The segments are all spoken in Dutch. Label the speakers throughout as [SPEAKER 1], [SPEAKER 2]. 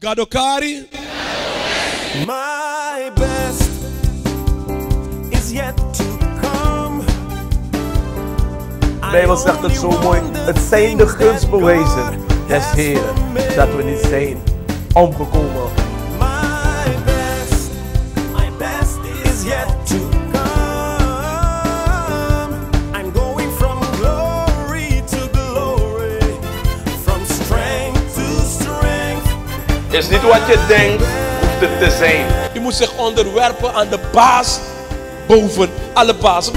[SPEAKER 1] Gadokari. My best is yet to come. De Bijbel zegt het zo mooi. Het zijn de kunstbewezen. des Heren dat we niet zijn omgekomen is niet wat je denkt, hoeft het te zijn. Je moet zich onderwerpen aan de baas boven alle bazen.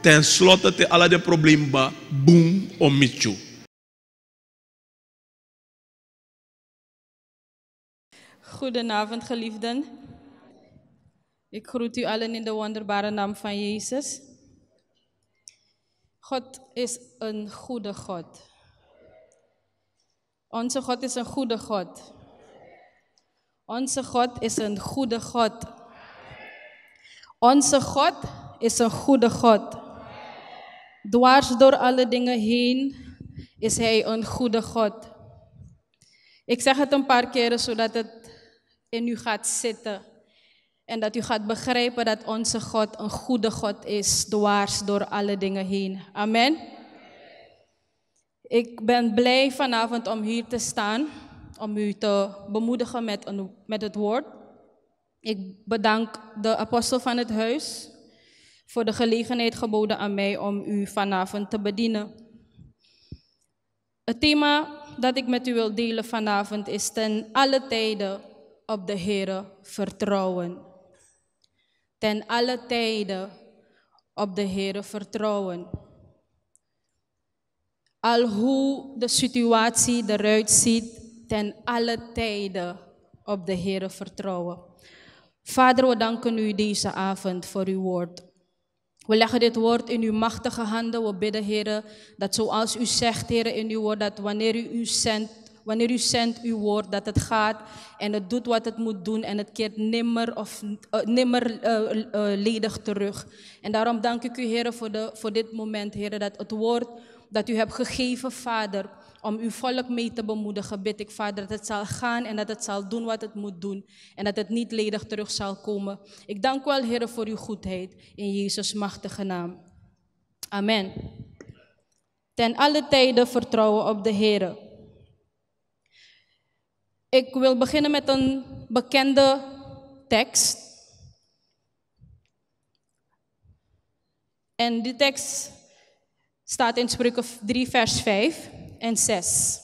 [SPEAKER 1] Ten slotte te alle de probleem ba boom omichu. Goedenavond, geliefden. Ik groet u allen in de wonderbare naam van Jezus. God is een goede God. Onze God is een goede God. Onze God is een goede God. Onze God is een goede God. Dwars door alle dingen heen is Hij een goede God. Ik zeg het een paar keren zodat het in u gaat zitten. En dat u gaat begrijpen dat onze God een goede God is, dwars door alle dingen heen. Amen. Ik ben blij vanavond om hier te staan, om u te bemoedigen met, een, met het woord. Ik bedank de apostel van het huis voor de gelegenheid geboden aan mij om u vanavond te bedienen. Het thema dat ik met u wil delen vanavond is ten alle tijden op de Heere vertrouwen. Ten alle tijden op de Heere vertrouwen. Al hoe de situatie eruit ziet, ten alle tijden op de Heere vertrouwen. Vader, we danken u deze avond voor uw woord. We leggen dit woord in uw machtige handen. We bidden, Heer, dat zoals u zegt, Heer, in uw woord, dat wanneer u u zendt, wanneer u zendt uw woord, dat het gaat en het doet wat het moet doen en het keert nimmer, of, eh, nimmer eh, eh, ledig terug. En daarom dank ik u, Heer, voor, voor dit moment, Heer, dat het woord dat u hebt gegeven, Vader, om uw volk mee te bemoedigen, bid ik, Vader, dat het zal gaan en dat het zal doen wat het moet doen. En dat het niet ledig terug zal komen. Ik dank u wel, Heer, voor uw goedheid. In Jezus' machtige naam. Amen. Ten alle tijden vertrouwen op de Heer. Ik wil beginnen met een bekende tekst. En die tekst staat in Spreuken 3, vers 5 en 6.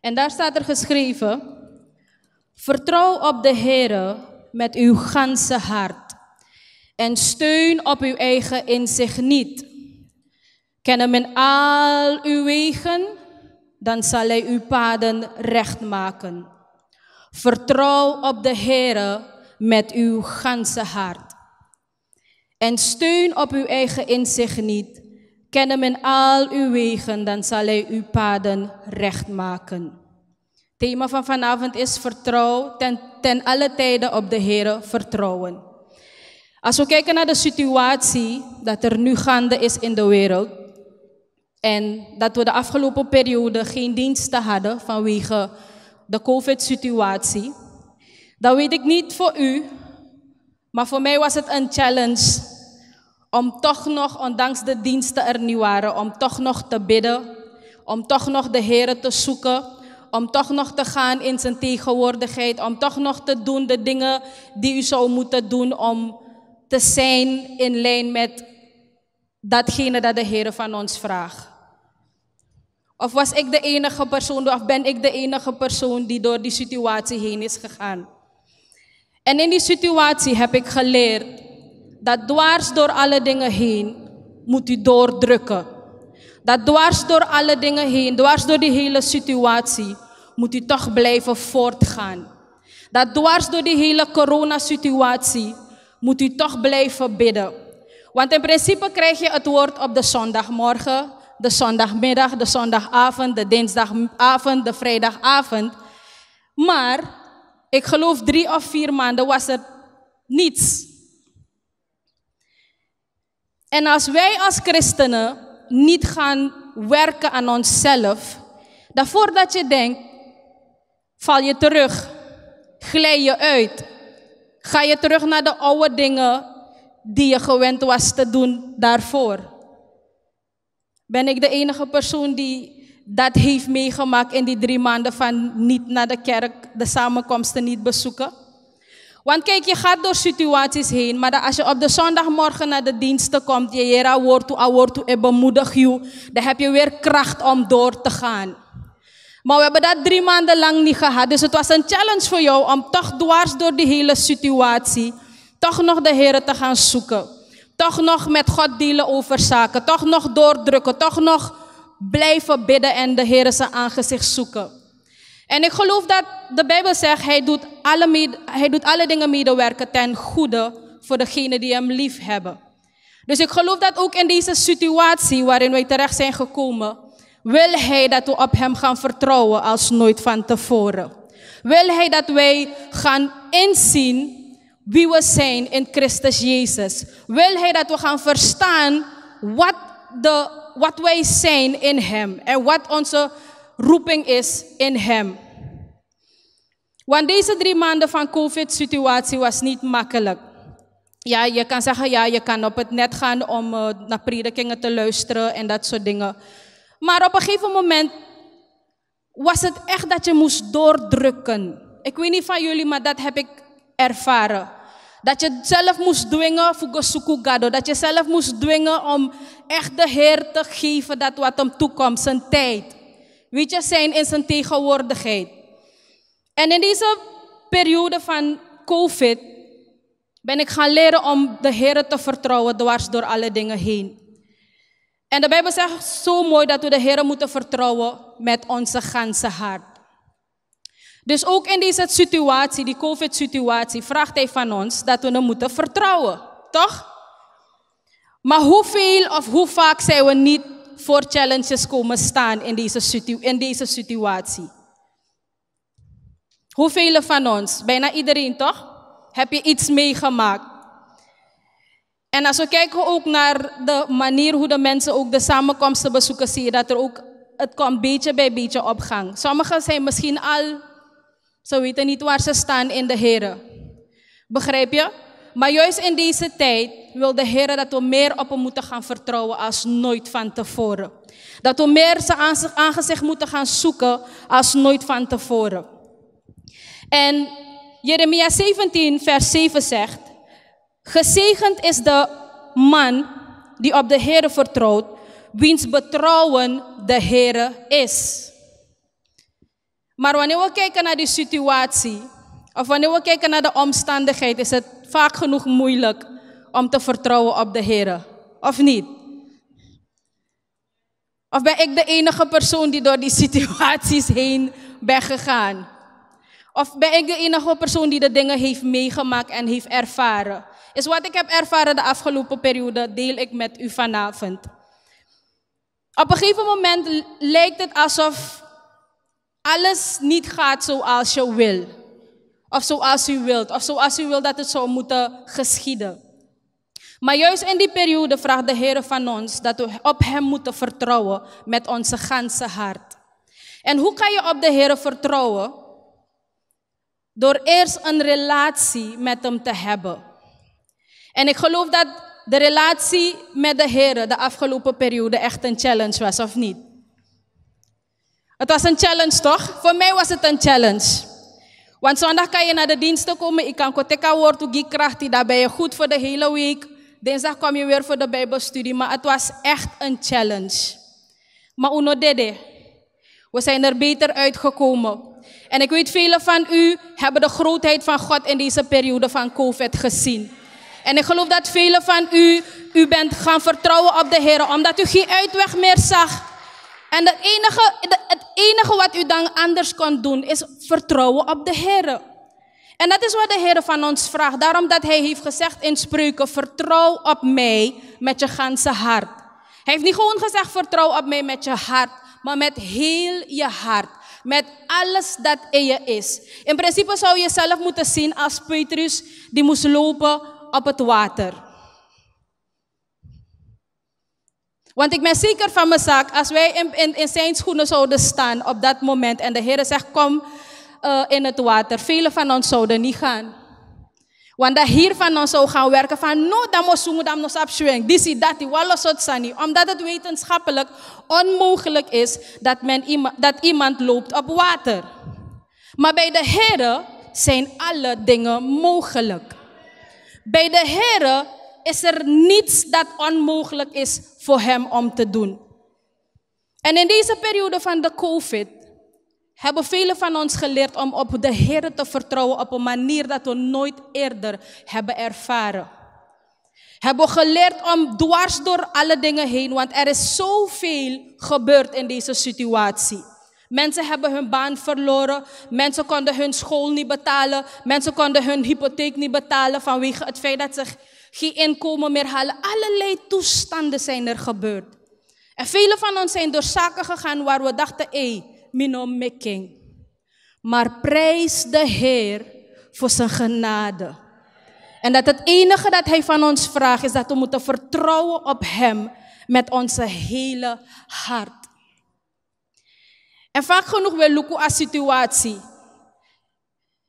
[SPEAKER 1] En daar staat er geschreven: Vertrouw op de Heere met uw ganse hart en steun op uw eigen inzicht niet. hem in al uw wegen, dan zal hij uw paden recht maken. Vertrouw op de Heere met uw ganse hart. En steun op uw eigen inzicht niet. hem in al uw wegen, dan zal hij uw paden recht maken. Thema van vanavond is vertrouw ten, ten alle tijden op de Heere vertrouwen. Als we kijken naar de situatie dat er nu gaande is in de wereld en dat we de afgelopen periode geen diensten hadden vanwege de COVID-situatie, dan weet ik niet voor u, maar voor mij was het een challenge om toch nog, ondanks de diensten er niet waren, om toch nog te bidden, om toch nog de Heer te zoeken, om toch nog te gaan in zijn tegenwoordigheid, om toch nog te doen de dingen die u zou moeten doen om te zijn in lijn met datgene dat de Heer van ons vraagt? Of was ik de enige persoon, of ben ik de enige persoon die door die situatie heen is gegaan? En in die situatie heb ik geleerd dat dwars door alle dingen heen moet u doordrukken. Dat dwars door alle dingen heen, dwars door die hele situatie, moet u toch blijven voortgaan. Dat dwars door die hele coronasituatie moet u toch blijven bidden. Want in principe krijg je het woord op de zondagmorgen, de zondagmiddag, de zondagavond, de dinsdagavond, de vrijdagavond. Maar ik geloof drie of vier maanden was er niets. En als wij als christenen niet gaan werken aan onszelf, dan voordat je denkt, val je terug, glij je uit, Ga je terug naar de oude dingen die je gewend was te doen daarvoor? Ben ik de enige persoon die dat heeft meegemaakt in die drie maanden van niet naar de kerk, de samenkomsten niet bezoeken? Want kijk, je gaat door situaties heen, maar als je op de zondagmorgen naar de diensten komt, je jera woord toe, a woord toe, bemoedig je, dan heb je weer kracht om door te gaan. Maar we hebben dat drie maanden lang niet gehad. Dus het was een challenge voor jou om toch dwars door die hele situatie, toch nog de Heer te gaan zoeken. Toch nog met God dealen over zaken. Toch nog doordrukken. Toch nog blijven bidden en de Heer zijn aangezicht zoeken. En ik geloof dat de Bijbel zegt, hij doet alle, hij doet alle dingen medewerken ten goede voor degenen die hem lief hebben. Dus ik geloof dat ook in deze situatie waarin wij terecht zijn gekomen, wil Hij dat we op Hem gaan vertrouwen als nooit van tevoren? Wil Hij dat wij gaan inzien wie we zijn in Christus Jezus? Wil Hij dat we gaan verstaan wat, de, wat wij zijn in Hem en wat onze roeping is in Hem? Want deze drie maanden van COVID-situatie was niet makkelijk. Ja, je kan zeggen, ja, je kan op het net gaan om eh, naar predikingen te luisteren en dat soort dingen. Maar op een gegeven moment was het echt dat je moest doordrukken. Ik weet niet van jullie, maar dat heb ik ervaren. Dat je zelf moest dwingen voor Dat je zelf moest dwingen om echt de Heer te geven dat wat hem toekomt. Zijn tijd. Weet je, zijn in zijn tegenwoordigheid. En in deze periode van COVID ben ik gaan leren om de Heer te vertrouwen dwars door alle dingen heen. En de Bijbel zegt zo mooi dat we de Heer moeten vertrouwen met onze ganse hart. Dus ook in deze situatie, die COVID-situatie, vraagt hij van ons dat we hem moeten vertrouwen, toch? Maar hoeveel of hoe vaak zijn we niet voor challenges komen staan in deze, situ in deze situatie? Hoeveel van ons, bijna iedereen toch, heb je iets meegemaakt en als we kijken ook naar de manier hoe de mensen ook de samenkomsten bezoeken, zie je dat er ook, het komt beetje bij beetje op gang. Sommigen zijn misschien al, ze weten niet waar ze staan in de Heer. Begrijp je? Maar juist in deze tijd wil de Heer dat we meer op hem moeten gaan vertrouwen als nooit van tevoren. Dat we meer zijn aangezicht moeten gaan zoeken als nooit van tevoren. En Jeremia 17, vers 7 zegt, Gezegend is de man die op de Heer vertrouwt, wiens betrouwen de Heere is. Maar wanneer we kijken naar die situatie, of wanneer we kijken naar de omstandigheid, is het vaak genoeg moeilijk om te vertrouwen op de Heer of niet? Of ben ik de enige persoon die door die situaties heen ben gegaan? Of ben ik de enige persoon die de dingen heeft meegemaakt en heeft ervaren? is wat ik heb ervaren de afgelopen periode, deel ik met u vanavond. Op een gegeven moment lijkt het alsof alles niet gaat zoals je wil. Of zoals u wilt. Of zoals u wilt dat het zou moeten geschieden. Maar juist in die periode vraagt de Heer van ons dat we op Hem moeten vertrouwen met onze ganse hart. En hoe kan je op de Heer vertrouwen? Door eerst een relatie met Hem te hebben. En ik geloof dat de relatie met de Heer de afgelopen periode echt een challenge was, of niet? Het was een challenge toch? Voor mij was het een challenge. Want zondag kan je naar de diensten komen. Ik kan koteka woord toe kracht. Daar ben je goed voor de hele week. Dinsdag kom je weer voor de Bijbelstudie. Maar het was echt een challenge. Maar uno dede. We zijn er beter uitgekomen. En ik weet, velen van u hebben de grootheid van God in deze periode van COVID gezien. En ik geloof dat velen van u, u bent gaan vertrouwen op de Heer, omdat u geen uitweg meer zag. En het enige, het enige wat u dan anders kon doen, is vertrouwen op de Heer. En dat is wat de Heer van ons vraagt. Daarom dat Hij heeft gezegd in spreuken, vertrouw op mij met je ganse hart. Hij heeft niet gewoon gezegd, vertrouw op mij met je hart, maar met heel je hart. Met alles dat in je is. In principe zou je zelf moeten zien als Petrus, die moest lopen op het water. Want ik ben zeker van mijn zaak, als wij in, in, zijn schoenen zouden staan op dat moment en de Heer zegt, kom eh, in het water, velen van ons zouden niet gaan. Want dat hier van ons zou gaan werken van, no, dat moet zoomen, dat moet opschwenken, dit is dat, die Omdat het wetenschappelijk onmogelijk is dat, men, dat iemand loopt op water. Maar bij de Heer zijn alle dingen mogelijk. Bij de Heer is er niets dat onmogelijk is voor Hem om te doen. En in deze periode van de COVID hebben velen van ons geleerd om op de Heer te vertrouwen op een manier dat we nooit eerder hebben ervaren. Hebben geleerd om dwars door alle dingen heen, want er is zoveel gebeurd in deze situatie. Mensen hebben hun baan verloren. Mensen konden hun school niet betalen. Mensen konden hun hypotheek niet betalen vanwege het feit dat ze geen inkomen meer halen. Allerlei toestanden zijn er gebeurd. En velen van ons zijn door zaken gegaan waar we dachten, hé, hey, minom making. Maar prijs de Heer voor zijn genade. En dat het enige dat Hij van ons vraagt is dat we moeten vertrouwen op Hem met onze hele hart. En vaak genoeg we lukken aan situatie.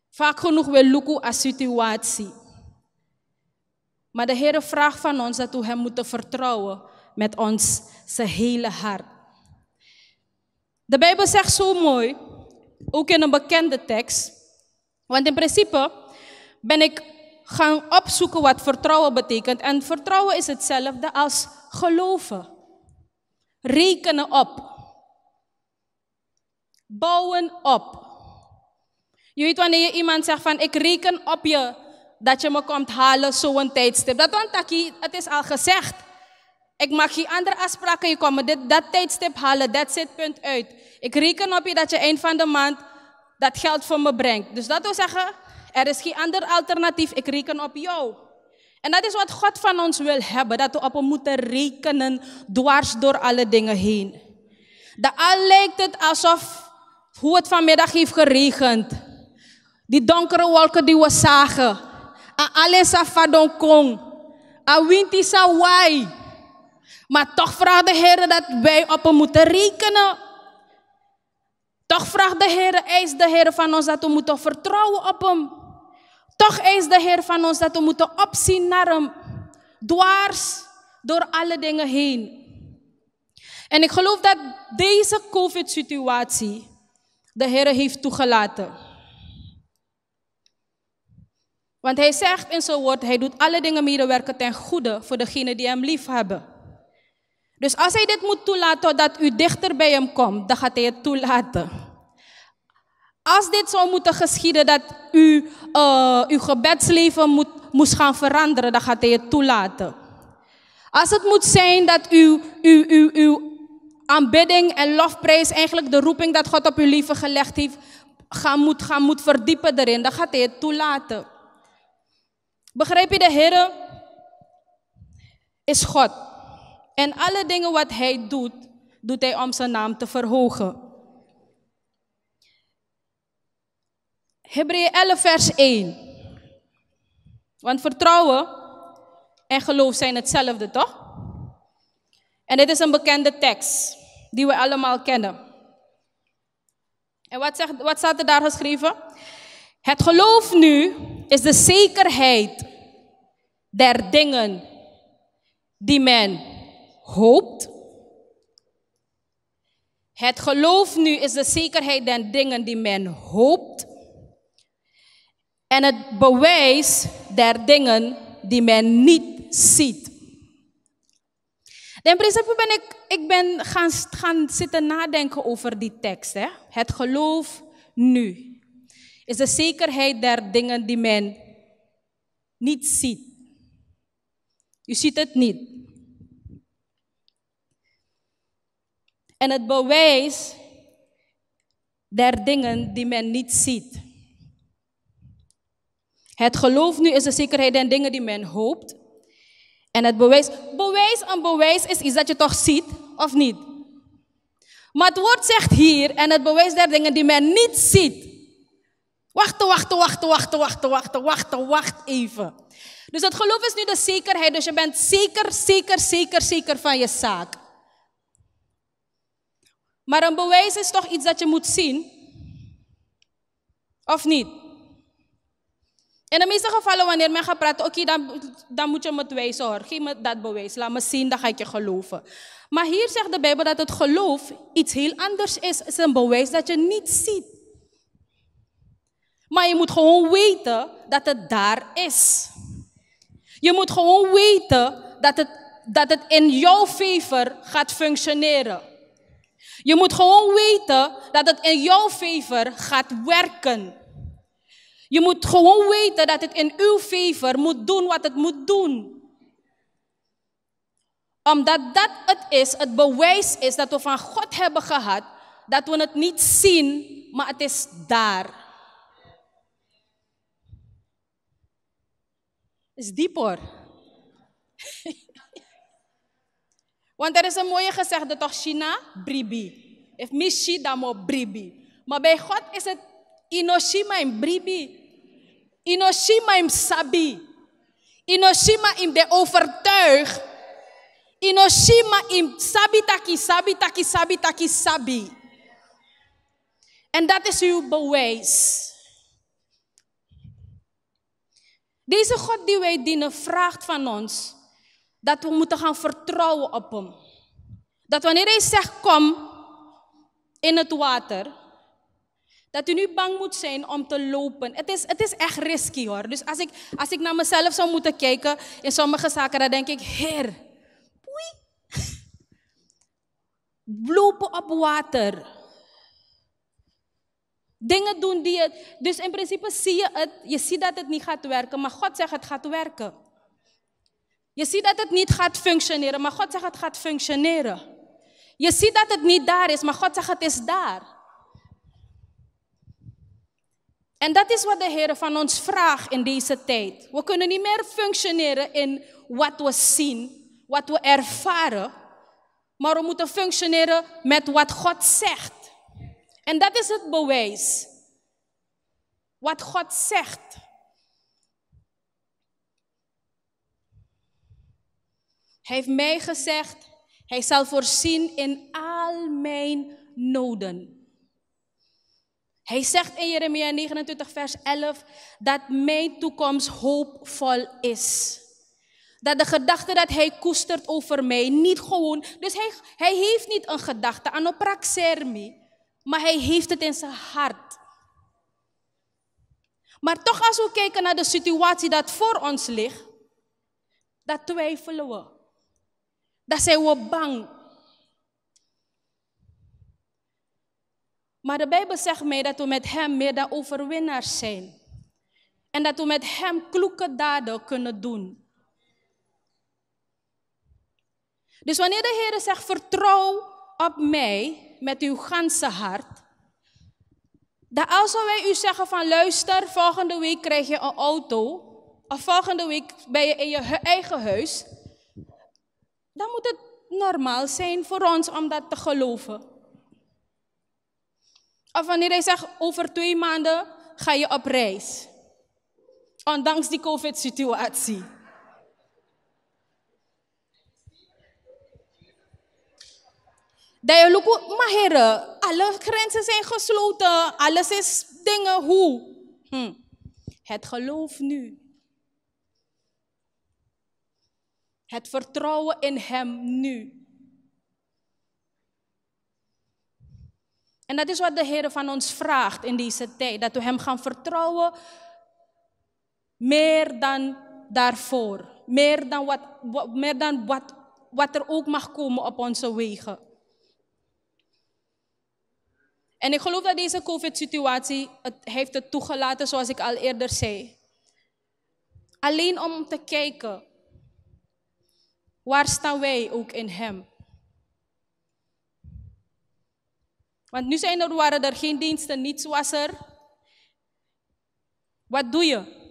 [SPEAKER 1] Vaak genoeg we lukken aan situatie. Maar de Heer vraagt van ons dat we Hem moeten vertrouwen met ons hele hart. De Bijbel zegt zo mooi, ook in een bekende tekst. Want in principe ben ik gaan opzoeken wat vertrouwen betekent. En vertrouwen is hetzelfde als geloven. Rekenen op. Bouwen op. Je weet wanneer je iemand zegt van ik reken op je dat je me komt halen zo'n tijdstip. Dat want het is al gezegd. Ik mag geen andere afspraken, je komt dit, dat tijdstip halen, dat zit punt uit. Ik reken op je dat je eind van de maand dat geld voor me brengt. Dus dat wil zeggen, er is geen ander alternatief, ik reken op jou. En dat is wat God van ons wil hebben, dat we op hem moeten rekenen, dwars door alle dingen heen. Dat al lijkt het alsof hoe het vanmiddag heeft geregend. Die donkere wolken die we zagen. A alles fadon kong. A is sawai. Maar toch vraagt de Heer dat wij op hem moeten rekenen. Toch vraagt de Heer, eist de Heer van ons dat we moeten vertrouwen op hem. Toch eist de Heer van ons dat we moeten opzien naar hem. Dwars door alle dingen heen. En ik geloof dat deze COVID-situatie de Heer heeft toegelaten. Want hij zegt in zijn woord, hij doet alle dingen medewerken ten goede voor degenen die hem lief hebben. Dus als hij dit moet toelaten dat u dichter bij hem komt, dan gaat hij het toelaten. Als dit zou moeten geschieden dat u eh, uw gebedsleven moet, moest gaan veranderen, dan gaat hij het toelaten. Als het moet zijn dat u, u, u, uw aanbidding en lofprijs eigenlijk de roeping dat God op uw leven gelegd heeft, gaan moet, gaan moet verdiepen erin. Dan gaat hij het toelaten. Begrijp je, de Heer is God. En alle dingen wat hij doet, doet hij om zijn naam te verhogen. Hebreeën 11, vers 1. Want vertrouwen en geloof zijn hetzelfde, toch? En dit is een bekende tekst die we allemaal kennen. En wat, zegt, wat staat er daar geschreven? Het geloof nu is de zekerheid der dingen die men hoopt. Het geloof nu is de zekerheid der dingen die men hoopt. En het bewijs der dingen die men niet ziet in principe ben ik, ik ben gaan, gaan zitten nadenken over die tekst. Hè? Het geloof nu is de zekerheid der dingen die men niet ziet. U ziet het niet. En het bewijs der dingen die men niet ziet. Het geloof nu is de zekerheid der dingen die men hoopt, en het bewijs, bewijs een bewijs is iets dat je toch ziet of niet. Maar het woord zegt hier, en het bewijs der dingen die men niet ziet. Wachten, wachten, wachten, wachten, wachten, wachten, wachten, wacht even. Dus het geloof is nu de zekerheid, dus je bent zeker, zeker, zeker, zeker van je zaak. Maar een bewijs is toch iets dat je moet zien? Of niet? En de meeste gevallen wanneer men gaat praten, oké, dan, dan moet je me het wijzen hoor. Geef me dat bewijs, laat me zien, dan ga ik je geloven. Maar hier zegt de Bijbel dat het geloof iets heel anders is. Het is een bewijs dat je niet ziet. Maar je moet gewoon weten dat het daar is. Je moet gewoon weten dat het, dat het in jouw favor gaat functioneren. Je moet gewoon weten dat het in jouw favor gaat werken. Je moet gewoon weten dat het in uw favor moet doen wat het moet doen. Omdat dat het is, het bewijs is dat we van God hebben gehad, dat we het niet zien, maar het is daar. is diep hoor. Want er is een mooie gezegde toch, China, bribi. If missi dan bribi. Maar bij God is het Inoshima in Bribi. Inoshima im Sabi. Inoshima in de overtuig. Inoshima im sabitaki sabitaki sabitaki Sabi Sabi. En dat is uw bewijs. Deze God die wij dienen vraagt van ons dat we moeten gaan vertrouwen op Hem. Dat wanneer Hij zegt kom in het water, dat u nu bang moet zijn om te lopen. Het is, het is echt risky hoor. Dus als ik, als ik naar mezelf zou moeten kijken in sommige zaken, dan denk ik, Heer, poei. Lopen op water. Dingen doen die het. Dus in principe zie je het. Je ziet dat het niet gaat werken, maar God zegt het gaat werken. Je ziet dat het niet gaat functioneren, maar God zegt het gaat functioneren. Je ziet dat het niet daar is, maar God zegt het is daar. En dat is wat de Heer van ons vraagt in deze tijd. We kunnen niet meer functioneren in wat we zien, wat we ervaren, maar we moeten functioneren met wat God zegt. En dat is het bewijs. Wat God zegt. Hij heeft mij gezegd, hij zal voorzien in al mijn noden. Hij zegt in Jeremia 29, vers 11 dat mijn toekomst hoopvol is. Dat de gedachte dat hij koestert over mij niet gewoon. Dus hij, hij heeft niet een gedachte aan een praxermi, maar hij heeft het in zijn hart. Maar toch, als we kijken naar de situatie dat voor ons ligt, dat twijfelen we. Dat zijn we bang. Maar de Bijbel zegt mij dat we met Hem meer dan overwinnaars zijn. En dat we met Hem kloeke daden kunnen doen. Dus wanneer de Heer zegt, vertrouw op mij met uw ganse hart. Dan als wij u zeggen van luister, volgende week krijg je een auto. Of volgende week ben je in je eigen huis. Dan moet het normaal zijn voor ons om dat te geloven. Of wanneer hij zegt, over twee maanden ga je op reis. Ondanks die COVID-situatie. Dat je lukt, maar heren, alle grenzen zijn gesloten, alles is dingen, hoe? Hm. Het geloof nu. Het vertrouwen in Hem nu. En dat is wat de Heer van ons vraagt in deze tijd: dat we Hem gaan vertrouwen meer dan daarvoor. Meer dan wat, meer dan wat, wat er ook mag komen op onze wegen. En ik geloof dat deze COVID-situatie het heeft het toegelaten, zoals ik al eerder zei. Alleen om te kijken, waar staan wij ook in Hem? Want nu zijn er, waren er geen diensten, niets was er. Wat doe je?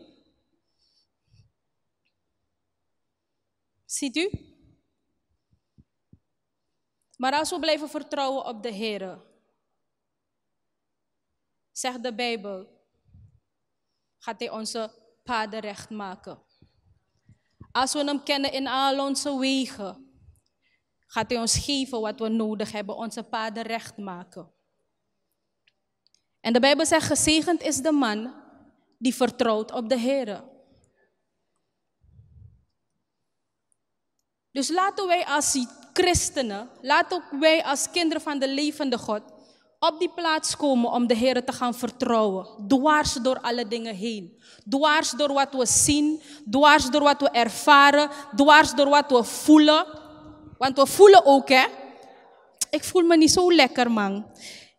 [SPEAKER 1] Ziet u? Maar als we blijven vertrouwen op de Heer, zegt de Bijbel, gaat Hij onze paden recht maken. Als we Hem kennen in al onze wegen, Gaat hij ons geven wat we nodig hebben, onze paden recht maken. En de Bijbel zegt, gezegend is de man die vertrouwt op de Heer. Dus laten wij als christenen, laten wij als kinderen van de levende God op die plaats komen om de Heer te gaan vertrouwen. Dwars door alle dingen heen. Dwars door wat we zien, dwars door wat we ervaren, dwars door wat we voelen. Want we voelen ook, hè? Ik voel me niet zo lekker, man.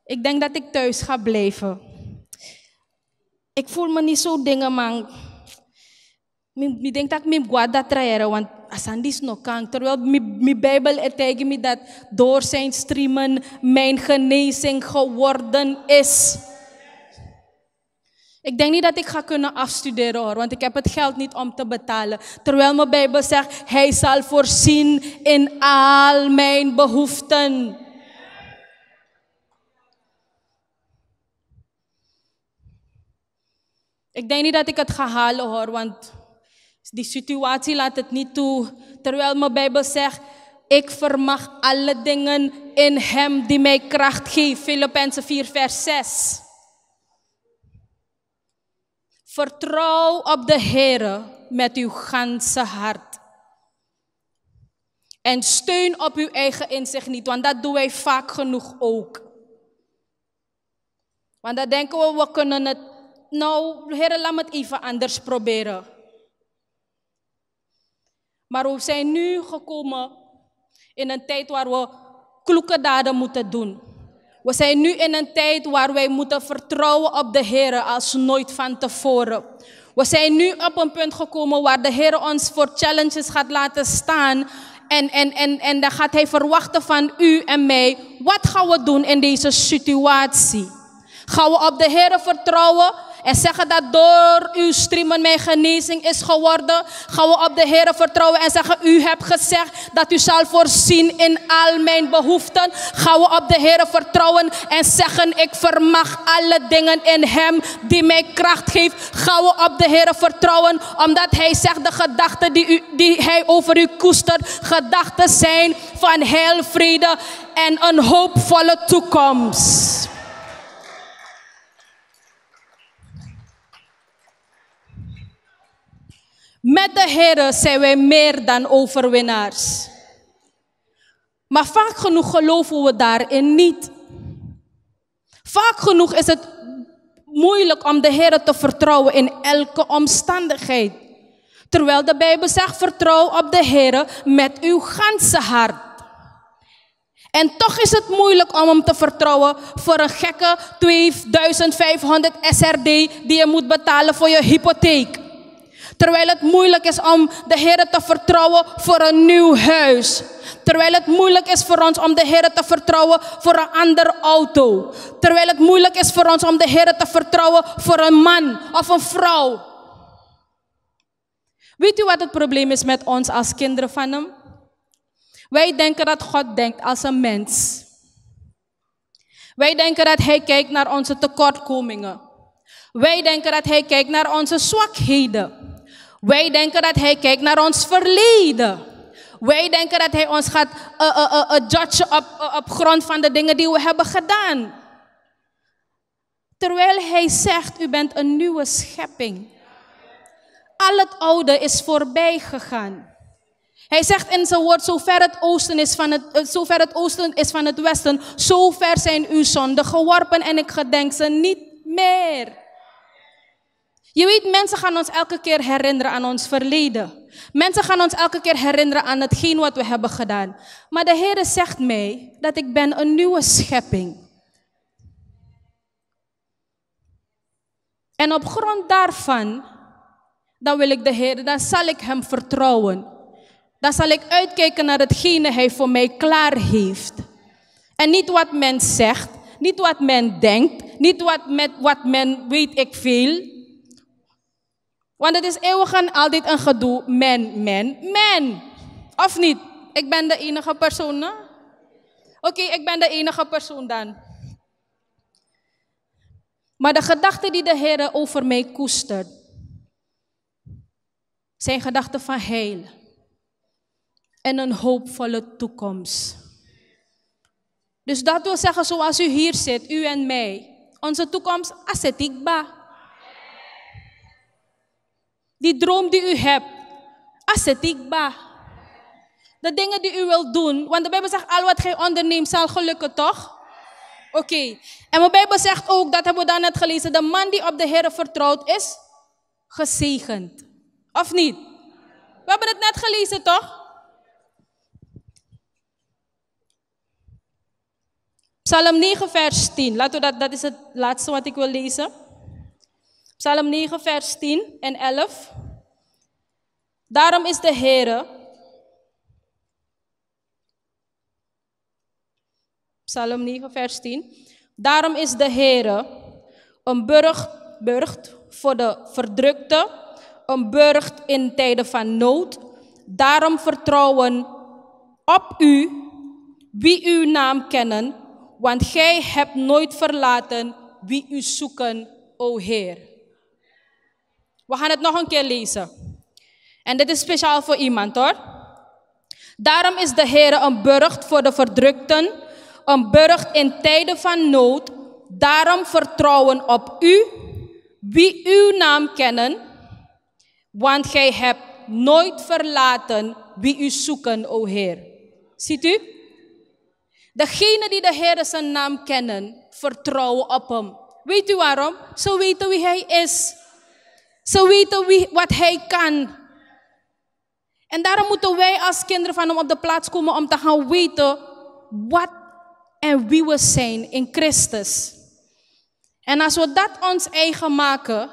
[SPEAKER 1] Ik denk dat ik thuis ga blijven. Ik voel me niet zo dingen, man. Ik denk dat ik mijn guarda traeren, want is nog kan. Terwijl mijn Bijbel tegen me dat door zijn streamen mijn genezing geworden is. Ik denk niet dat ik ga kunnen afstuderen hoor, want ik heb het geld niet om te betalen. Terwijl mijn Bijbel zegt, Hij zal voorzien in al mijn behoeften. Ik denk niet dat ik het ga halen hoor, want die situatie laat het niet toe. Terwijl mijn Bijbel zegt, ik vermag alle dingen in Hem die mij kracht geeft. Filippenzen 4, vers 6. Vertrouw op de Heer met uw ganse hart. En steun op uw eigen inzicht niet, want dat doen wij vaak genoeg ook. Want dan denken we, we kunnen het. Nou, Heer, laat het even anders proberen. Maar we zijn nu gekomen in een tijd waar we kloeke daden moeten doen. We zijn nu in een tijd waar wij moeten vertrouwen op de Heer als nooit van tevoren. We zijn nu op een punt gekomen waar de Heer ons voor challenges gaat laten staan. En, en, en, en dan gaat Hij verwachten van u en mij, wat gaan we doen in deze situatie? Gaan we op de Heer vertrouwen? en zeggen dat door uw streamen mijn genezing is geworden, gaan we op de Heer vertrouwen en zeggen, u hebt gezegd dat u zal voorzien in al mijn behoeften. Gaan we op de Heer vertrouwen en zeggen, ik vermag alle dingen in Hem die mij kracht geeft. Gaan we op de Heer vertrouwen, omdat Hij zegt de gedachten die, u, die Hij over u koestert, gedachten zijn van heel vrede en een hoopvolle toekomst. Met de Heer zijn wij meer dan overwinnaars. Maar vaak genoeg geloven we daarin niet. Vaak genoeg is het moeilijk om de Heer te vertrouwen in elke omstandigheid. Terwijl de Bijbel zegt: vertrouw op de Heer met uw ganse hart. En toch is het moeilijk om hem te vertrouwen voor een gekke 2500 SRD die je moet betalen voor je hypotheek. Terwijl het moeilijk is om de Heer te vertrouwen voor een nieuw huis. Terwijl het moeilijk is voor ons om de Heer te vertrouwen voor een ander auto. Terwijl het moeilijk is voor ons om de Heer te vertrouwen voor een man of een vrouw. Weet u wat het probleem is met ons als kinderen van Hem? Wij denken dat God denkt als een mens. Wij denken dat Hij kijkt naar onze tekortkomingen. Wij denken dat Hij kijkt naar onze zwakheden. Wij denken dat hij kijkt naar ons verleden. Wij denken dat hij ons gaat uh, judgen op, op grond van de dingen die we hebben gedaan. Terwijl hij zegt, u bent een nieuwe schepping. Al het oude is voorbij gegaan. Hij zegt in zijn woord, zover het oosten is van het, zover het, oosten is van het westen, zover zijn uw zonden geworpen en ik gedenk ze niet meer. Je weet, mensen gaan ons elke keer herinneren aan ons verleden. Mensen gaan ons elke keer herinneren aan hetgeen wat we hebben gedaan. Maar de Heer zegt mij dat ik ben een nieuwe schepping. En op grond daarvan, dan wil ik de Heer, dan zal ik Hem vertrouwen. Dan zal ik uitkijken naar hetgene Hij voor mij klaar heeft. En niet wat men zegt, niet wat men denkt, niet wat, met, wat men weet ik veel. Want het is eeuwig altijd een gedoe. Men, men, men. Of niet? Ik ben de enige persoon, Oké, ik ben de enige persoon dan. Maar de gedachten die de Heer over mij koestert, zijn gedachten van heil en een hoopvolle toekomst. Dus dat wil zeggen, zoals u hier zit, u en mij, onze toekomst is asetikba. Die droom die u hebt, Asetikba. De dingen die u wilt doen, want de Bijbel zegt al wat gij onderneemt zal gelukken, toch? Oké. En de Bijbel zegt ook, dat hebben we dan net gelezen, de man die op de Heer vertrouwt is gezegend. Of niet? We hebben het net gelezen, toch? Psalm 9, vers 10. Laten we dat, dat is het laatste wat ik wil lezen. Psalm 9, vers 10 en 11. Daarom is de Heere. Psalm 9, vers 10. Daarom is de Heere een burg, burgt voor de verdrukte, een burgt in tijden van nood. Daarom vertrouwen op u, wie uw naam kennen, want gij hebt nooit verlaten wie u zoeken, o Heer. We gaan het nog een keer lezen. En dit is speciaal voor iemand hoor. Daarom is de Heer een burcht voor de verdrukten, een burcht in tijden van nood. Daarom vertrouwen op u, wie uw naam kennen, want gij hebt nooit verlaten wie u zoeken, o Heer. Ziet u? Degene die de Heer zijn naam kennen, vertrouwen op hem. Weet u waarom? Ze weten wie hij is. Ze weten wie, wat hij kan. En daarom moeten wij als kinderen van hem op de plaats komen om te gaan weten wat en wie we zijn in Christus. En als we dat ons eigen maken,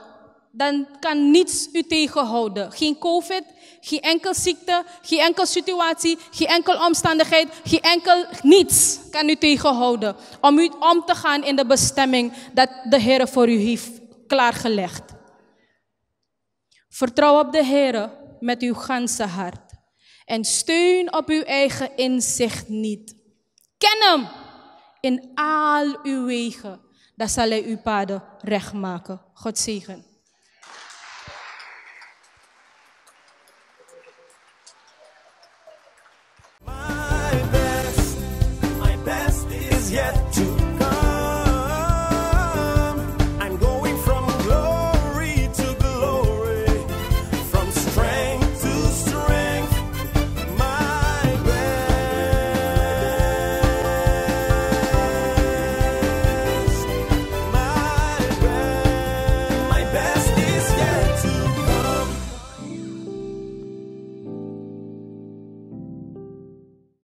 [SPEAKER 1] dan kan niets u tegenhouden. Geen COVID, geen enkel ziekte, geen enkel situatie, geen enkel omstandigheid, geen enkel niets kan u tegenhouden. Om u om te gaan in de bestemming dat de Heer voor u heeft klaargelegd. Vertrouw op de Heer met uw ganse hart en steun op uw eigen inzicht niet. Ken Hem in al uw wegen, dan zal Hij uw paden recht maken. God zegen.